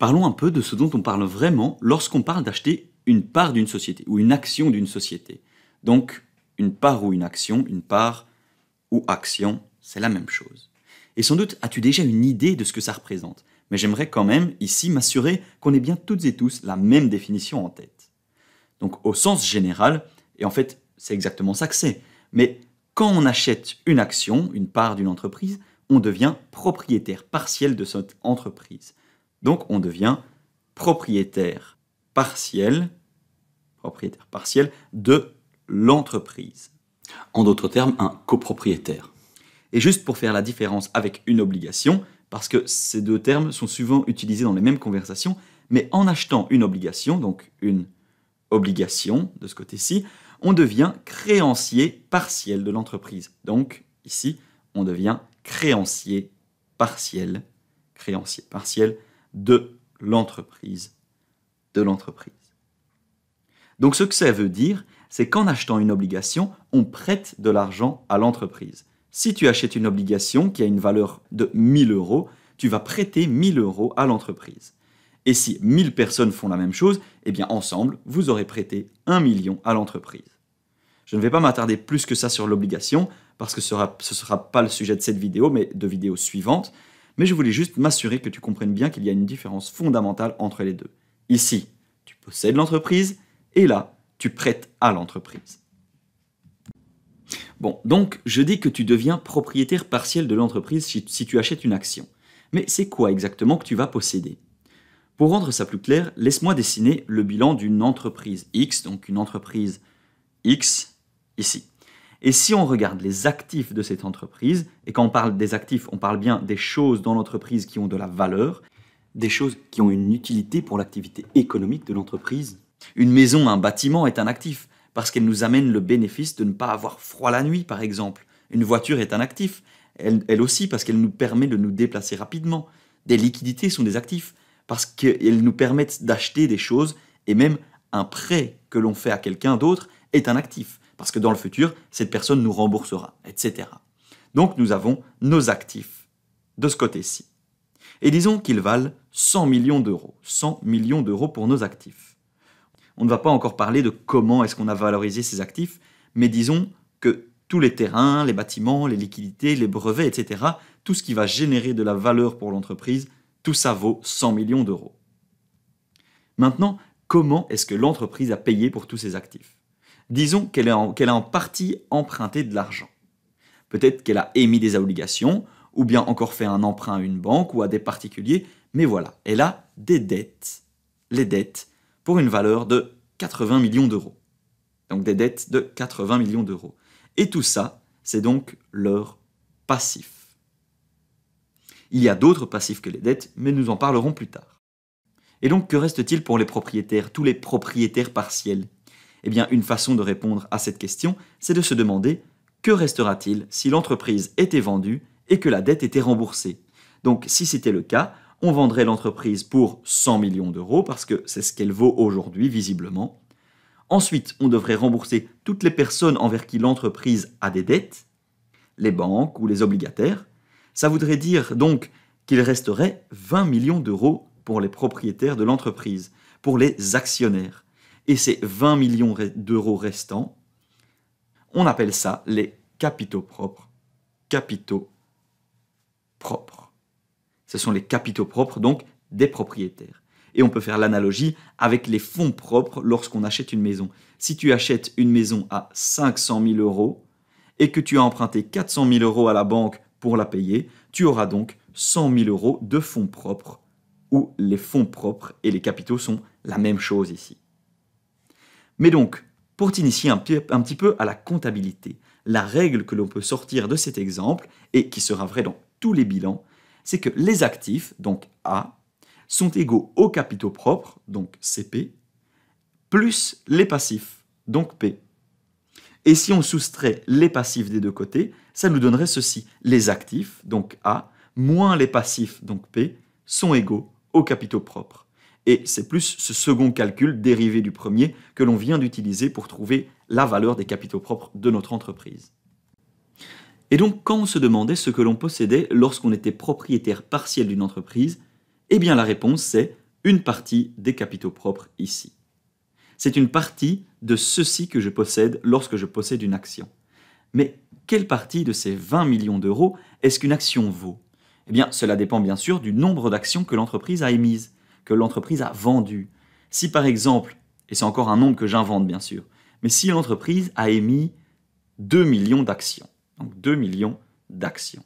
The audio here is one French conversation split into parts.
Parlons un peu de ce dont on parle vraiment lorsqu'on parle d'acheter une part d'une société ou une action d'une société. Donc, une part ou une action, une part ou action, c'est la même chose. Et sans doute as-tu déjà une idée de ce que ça représente, mais j'aimerais quand même ici m'assurer qu'on ait bien toutes et tous la même définition en tête. Donc au sens général, et en fait c'est exactement ça que c'est, mais quand on achète une action, une part d'une entreprise, on devient propriétaire partiel de cette entreprise. Donc on devient propriétaire partiel, partiel de l'entreprise. En d'autres termes, un copropriétaire. Et juste pour faire la différence avec une obligation, parce que ces deux termes sont souvent utilisés dans les mêmes conversations, mais en achetant une obligation, donc une obligation de ce côté-ci, on devient créancier partiel de l'entreprise. Donc ici, on devient créancier partiel, créancier partiel de l'entreprise. De l'entreprise. Donc ce que ça veut dire, c'est qu'en achetant une obligation, on prête de l'argent à l'entreprise. Si tu achètes une obligation qui a une valeur de 1000 euros, tu vas prêter 1000 euros à l'entreprise. Et si 1000 personnes font la même chose, eh bien ensemble, vous aurez prêté 1 million à l'entreprise. Je ne vais pas m'attarder plus que ça sur l'obligation, parce que ce ne sera, sera, pas le sujet de cette vidéo, mais de vidéos suivantes mais je voulais juste m'assurer que tu comprennes bien qu'il y a une différence fondamentale entre les deux. Ici, tu possèdes l'entreprise, et là, tu prêtes à l'entreprise. Bon, donc je dis que tu deviens propriétaire partiel de l'entreprise si, tu achètes une action. Mais c'est quoi exactement que tu vas posséder Pour rendre ça plus clair, laisse-moi dessiner le bilan d'une entreprise X, donc une entreprise X ici. Et si on regarde les actifs de cette entreprise, et quand on parle des actifs, on parle bien des choses dans l'entreprise qui ont de la valeur, des choses qui ont une utilité pour l'activité économique de l'entreprise. Une maison, un bâtiment est un actif, parce qu'elle nous amène le bénéfice de ne pas avoir froid la nuit, par exemple. Une voiture est un actif, elle, aussi, parce qu'elle nous permet de nous déplacer rapidement. Des liquidités sont des actifs, parce qu'elles nous permettent d'acheter des choses, et même un prêt que l'on fait à quelqu'un d'autre est un actif parce que dans le futur, cette personne nous remboursera, etc. Donc nous avons nos actifs de ce côté-ci. Et disons qu'ils valent 100 millions d'euros. 100 millions d'euros pour nos actifs. On ne va pas encore parler de comment est-ce qu'on a valorisé ces actifs, mais disons que tous les terrains, les bâtiments, les liquidités, les brevets, etc., tout ce qui va générer de la valeur pour l'entreprise, tout ça vaut 100 millions d'euros. Maintenant, comment est-ce que l'entreprise a payé pour tous ces actifs Disons qu'elle a, en, partie emprunté de l'argent. Peut-être qu'elle a émis des obligations, ou bien encore fait un emprunt à une banque ou à des particuliers, mais voilà, elle a des dettes, les dettes, pour une valeur de 80 millions d'euros. Donc des dettes de 80 millions d'euros. Et tout ça, c'est donc leur passif. Il y a d'autres passifs que les dettes, mais nous en parlerons plus tard. Et donc, que reste-t-il pour les propriétaires, tous les propriétaires partiels eh bien, une façon de répondre à cette question, c'est de se demander que restera-t-il si l'entreprise était vendue et que la dette était remboursée Donc, si c'était le cas, on vendrait l'entreprise pour 100 millions d'euros, parce que c'est ce qu'elle vaut aujourd'hui, visiblement. Ensuite, on devrait rembourser toutes les personnes envers qui l'entreprise a des dettes, les banques ou les obligataires. Ça voudrait dire donc qu'il resterait 20 millions d'euros pour les propriétaires de l'entreprise, pour les actionnaires et ces 20 millions d'euros restants, on appelle ça les capitaux propres. Capitaux propres. Ce sont les capitaux propres, donc, des propriétaires. Et on peut faire l'analogie avec les fonds propres lorsqu'on achète une maison. Si tu achètes une maison à 500 000 euros et que tu as emprunté 400 000 euros à la banque pour la payer, tu auras donc 100 000 euros de fonds propres, où les fonds propres et les capitaux sont la même chose ici. Mais donc, pour t'initier un, petit peu à la comptabilité, la règle que l'on peut sortir de cet exemple, et qui sera vraie dans tous les bilans, c'est que les actifs, donc A, sont égaux aux capitaux propres, donc CP, plus les passifs, donc P. Et si on soustrait les passifs des deux côtés, ça nous donnerait ceci. Les actifs, donc A, moins les passifs, donc P, sont égaux aux capitaux propres et c'est plus ce second calcul dérivé du premier que l'on vient d'utiliser pour trouver la valeur des capitaux propres de notre entreprise. Et donc quand on se demandait ce que l'on possédait lorsqu'on était propriétaire partiel d'une entreprise, eh bien la réponse c'est une partie des capitaux propres ici. C'est une partie de ceci que je possède lorsque je possède une action. Mais quelle partie de ces 20 millions d'euros est-ce qu'une action vaut Eh bien, cela dépend bien sûr du nombre d'actions que l'entreprise a émises que l'entreprise a vendu. Si par exemple, et c'est encore un nombre que j'invente bien sûr, mais si l'entreprise a émis 2 millions d'actions, donc 2 millions d'actions.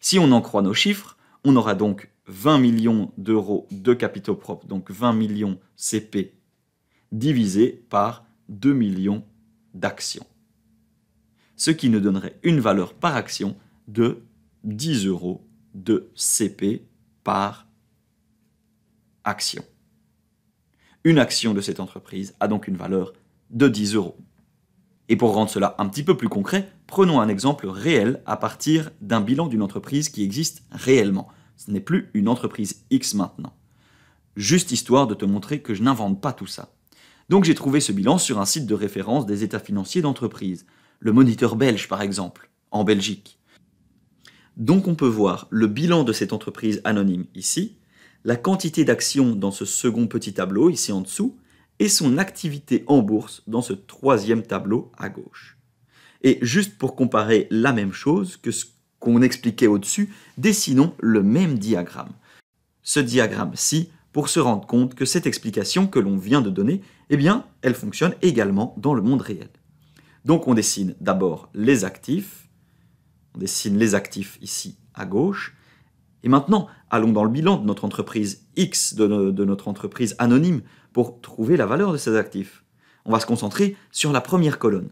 Si on en croit nos chiffres, on aura donc 20 millions d'euros de capitaux propres, donc 20 millions CP, divisé par 2 millions d'actions. Ce qui nous donnerait une valeur par action de 10 euros de CP par action. Une action de cette entreprise a donc une valeur de 10 euros. Et pour rendre cela un petit peu plus concret, prenons un exemple réel à partir d'un bilan d'une entreprise qui existe réellement. Ce n'est plus une entreprise X maintenant. Juste histoire de te montrer que je n'invente pas tout ça. Donc j'ai trouvé ce bilan sur un site de référence des états financiers d'entreprise, le Moniteur belge par exemple, en Belgique. Donc on peut voir le bilan de cette entreprise anonyme ici, la quantité d'actions dans ce second petit tableau, ici en dessous, et son activité en bourse dans ce troisième tableau à gauche. Et juste pour comparer la même chose que ce qu'on expliquait au-dessus, dessinons le même diagramme. Ce diagramme-ci, pour se rendre compte que cette explication que l'on vient de donner, eh bien, elle fonctionne également dans le monde réel. Donc on dessine d'abord les actifs, on dessine les actifs ici à gauche, et maintenant, allons dans le bilan de notre entreprise X, de, notre entreprise anonyme, pour trouver la valeur de ces actifs. On va se concentrer sur la première colonne,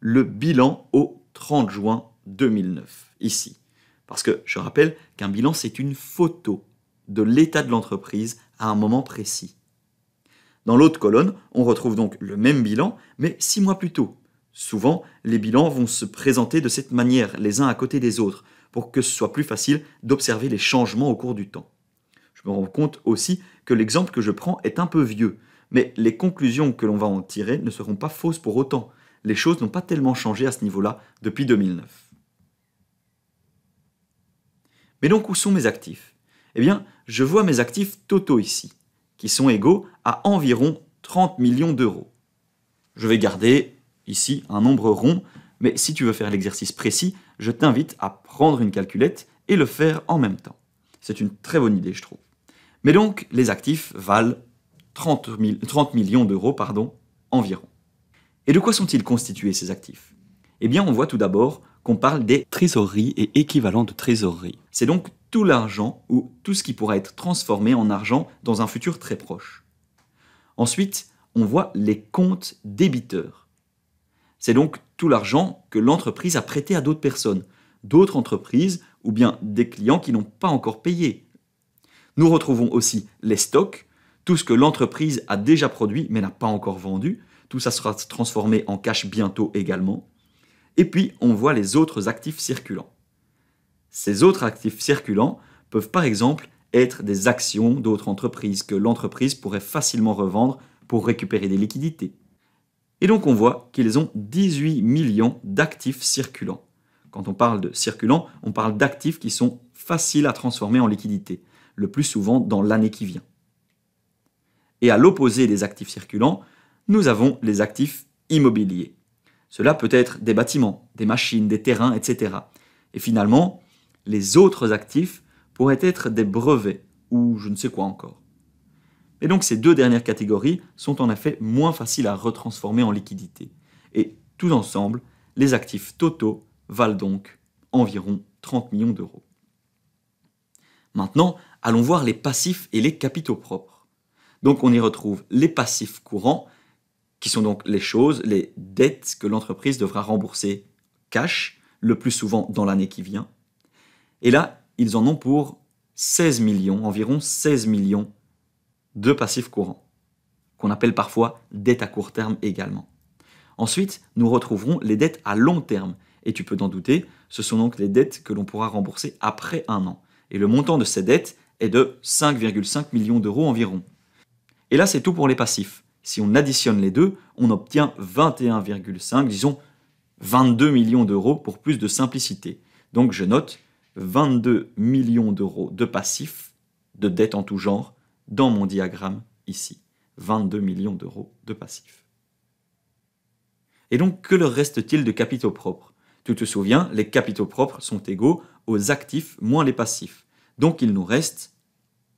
le bilan au 30 juin 2009, ici. Parce que je rappelle qu'un bilan, c'est une photo de l'état de l'entreprise à un moment précis. Dans l'autre colonne, on retrouve donc le même bilan, mais six mois plus tôt. Souvent, les bilans vont se présenter de cette manière, les uns à côté des autres, pour que ce soit plus facile d'observer les changements au cours du temps. Je me rends compte aussi que l'exemple que je prends est un peu vieux, mais les conclusions que l'on va en tirer ne seront pas fausses pour autant. Les choses n'ont pas tellement changé à ce niveau-là depuis 2009. Mais donc où sont mes actifs Eh bien, je vois mes actifs totaux ici, qui sont égaux à environ 30 millions d'euros. Je vais garder ici un nombre rond mais si tu veux faire l'exercice précis, je t'invite à prendre une calculette et le faire en même temps. C'est une très bonne idée, je trouve. Mais donc, les actifs valent 30, millions d'euros pardon, environ. Et de quoi sont-ils constitués ces actifs Eh bien, on voit tout d'abord qu'on parle des trésoreries et équivalents de trésorerie. C'est donc tout l'argent ou tout ce qui pourra être transformé en argent dans un futur très proche. Ensuite, on voit les comptes débiteurs. C'est donc l'argent que l'entreprise a prêté à d'autres personnes, d'autres entreprises ou bien des clients qui n'ont pas encore payé. Nous retrouvons aussi les stocks, tout ce que l'entreprise a déjà produit mais n'a pas encore vendu, tout ça sera transformé en cash bientôt également. Et puis on voit les autres actifs circulants. Ces autres actifs circulants peuvent par exemple être des actions d'autres entreprises que l'entreprise pourrait facilement revendre pour récupérer des liquidités. Et donc on voit qu'ils ont 18 millions d'actifs circulants. Quand on parle de circulants, on parle d'actifs qui sont faciles à transformer en liquidité, le plus souvent dans l'année qui vient. Et à l'opposé des actifs circulants, nous avons les actifs immobiliers. Cela peut être des bâtiments, des machines, des terrains, etc. Et finalement, les autres actifs pourraient être des brevets ou je ne sais quoi encore. Et donc ces deux dernières catégories sont en effet moins faciles à retransformer en liquidité. Et tout ensemble, les actifs totaux valent donc environ 30 millions d'euros. Maintenant, allons voir les passifs et les capitaux propres. Donc on y retrouve les passifs courants, qui sont donc les choses, les dettes que l'entreprise devra rembourser cash, le plus souvent dans l'année qui vient. Et là, ils en ont pour 16 millions, environ 16 millions de passifs courants, qu'on appelle parfois dettes à court terme également. Ensuite, nous retrouverons les dettes à long terme, et tu peux t'en douter, ce sont donc les dettes que l'on pourra rembourser après un an. Et le montant de ces dettes est de 5,5 millions d'euros environ. Et là, c'est tout pour les passifs. Si on additionne les deux, on obtient 21,5, disons 22 millions d'euros pour plus de simplicité. Donc je note 22 millions d'euros de passifs, de dettes en tout genre, dans mon diagramme ici. 22 millions d'euros de passifs. Et donc, que leur reste-t-il de capitaux propres Tu te souviens, les capitaux propres sont égaux aux actifs moins les passifs. Donc, il nous reste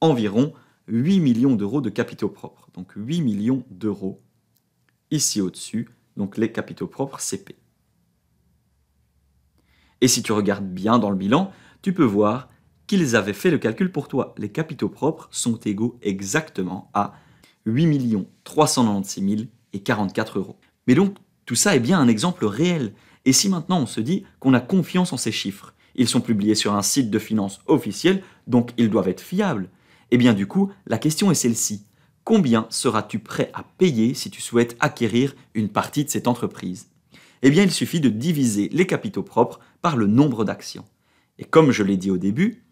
environ 8 millions d'euros de capitaux propres. Donc, 8 millions d'euros ici au-dessus, donc les capitaux propres CP. Et si tu regardes bien dans le bilan, tu peux voir qu'ils avaient fait le calcul pour toi. Les capitaux propres sont égaux exactement à 8 396 044 euros. Mais donc, tout ça est bien un exemple réel. Et si maintenant on se dit qu'on a confiance en ces chiffres, ils sont publiés sur un site de finances officiel, donc ils doivent être fiables. Eh bien du coup, la question est celle-ci. Combien seras-tu prêt à payer si tu souhaites acquérir une partie de cette entreprise Eh bien il suffit de diviser les capitaux propres par le nombre d'actions. Et comme je l'ai dit au début,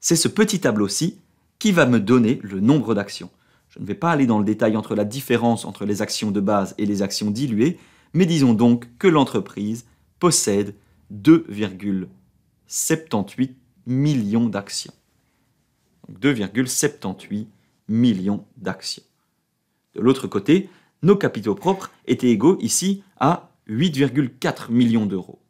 c'est ce petit tableau-ci qui va me donner le nombre d'actions. Je ne vais pas aller dans le détail entre la différence entre les actions de base et les actions diluées, mais disons donc que l'entreprise possède 2,78 millions d'actions. 2,78 millions d'actions. De l'autre côté, nos capitaux propres étaient égaux ici à 8,4 millions d'euros.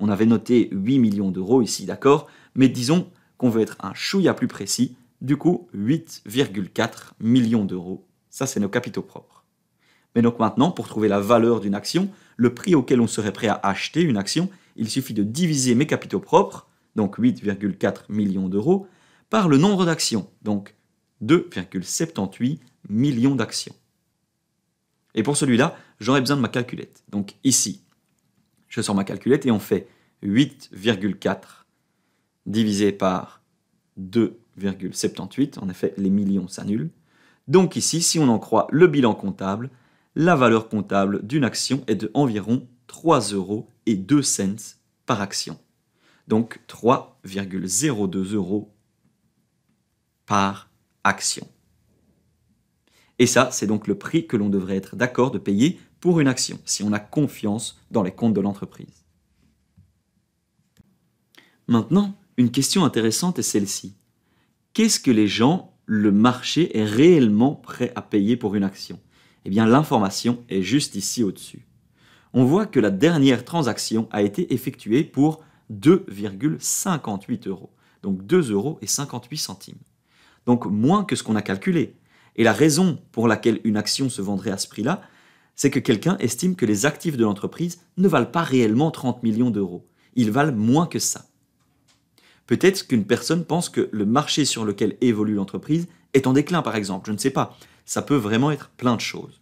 On avait noté 8 millions d'euros ici, d'accord, mais disons on veut être un chouïa plus précis, du coup 8,4 millions d'euros. Ça, c'est nos capitaux propres. Mais donc maintenant, pour trouver la valeur d'une action, le prix auquel on serait prêt à acheter une action, il suffit de diviser mes capitaux propres, donc 8,4 millions d'euros, par le nombre d'actions, donc 2,78 millions d'actions. Et pour celui-là, j'aurais besoin de ma calculette. Donc ici, je sors ma calculette et on fait 8,4 divisé par 2,78. En effet, les millions s'annulent. Donc ici, si on en croit le bilan comptable, la valeur comptable d'une action est de environ 3 euros et 2 cents par action. Donc 3,02 euros par action. Et ça, c'est donc le prix que l'on devrait être d'accord de payer pour une action, si on a confiance dans les comptes de l'entreprise. Maintenant, une question intéressante est celle-ci. Qu'est-ce que les gens, le marché est réellement prêt à payer pour une action Eh bien l'information est juste ici au-dessus. On voit que la dernière transaction a été effectuée pour 2,58 euros. Donc 2 euros et 58 centimes. Donc moins que ce qu'on a calculé. Et la raison pour laquelle une action se vendrait à ce prix-là, c'est que quelqu'un estime que les actifs de l'entreprise ne valent pas réellement 30 millions d'euros. Ils valent moins que ça. Peut-être qu'une personne pense que le marché sur lequel évolue l'entreprise est en déclin, par exemple, je ne sais pas. Ça peut vraiment être plein de choses.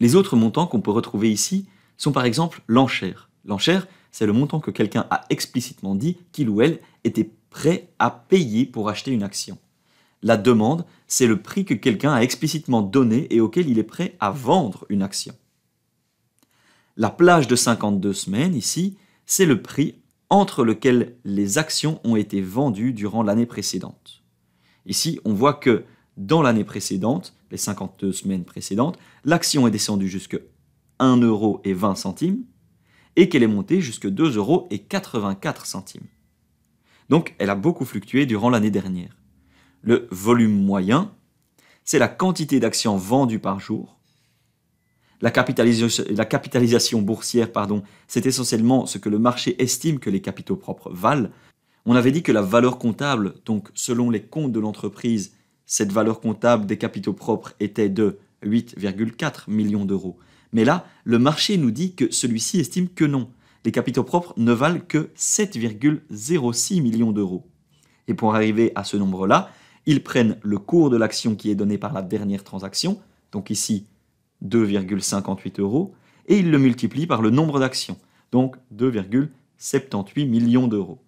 Les autres montants qu'on peut retrouver ici sont par exemple l'enchère. L'enchère, c'est le montant que quelqu'un a explicitement dit qu'il ou elle était prêt à payer pour acheter une action. La demande, c'est le prix que quelqu'un a explicitement donné et auquel il est prêt à vendre une action. La plage de 52 semaines, ici, c'est le prix entre lequel les actions ont été vendues durant l'année précédente. Ici, on voit que dans l'année précédente, les 52 semaines précédentes, l'action est descendue jusque 1,20€ et qu'elle est montée jusque €. Donc elle a beaucoup fluctué durant l'année dernière. Le volume moyen, c'est la quantité d'actions vendues par jour la capitalisation, boursière, pardon, c'est essentiellement ce que le marché estime que les capitaux propres valent. On avait dit que la valeur comptable, donc selon les comptes de l'entreprise, cette valeur comptable des capitaux propres était de 8,4 millions d'euros. Mais là, le marché nous dit que celui-ci estime que non. Les capitaux propres ne valent que 7,06 millions d'euros. Et pour arriver à ce nombre-là, ils prennent le cours de l'action qui est donné par la dernière transaction, donc ici 2,58 euros, et il le multiplie par le nombre d'actions, donc 2,78 millions d'euros.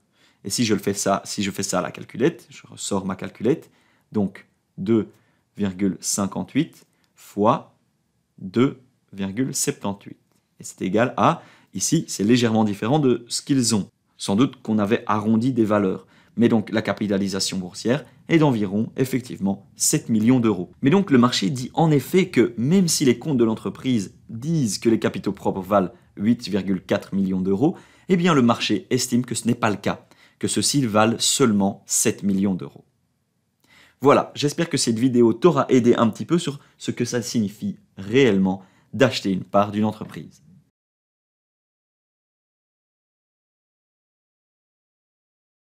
Et si je, le fais ça, si je fais ça à la calculette, je ressors ma calculette, donc 2,58 fois 2,78. Et c'est égal à, ici, c'est légèrement différent de ce qu'ils ont. Sans doute qu'on avait arrondi des valeurs mais donc la capitalisation boursière est d'environ effectivement 7 millions d'euros. Mais donc le marché dit en effet que même si les comptes de l'entreprise disent que les capitaux propres valent 8,4 millions d'euros, eh bien le marché estime que ce n'est pas le cas, que ceux-ci valent seulement 7 millions d'euros. Voilà, j'espère que cette vidéo t'aura aidé un petit peu sur ce que ça signifie réellement d'acheter une part d'une entreprise.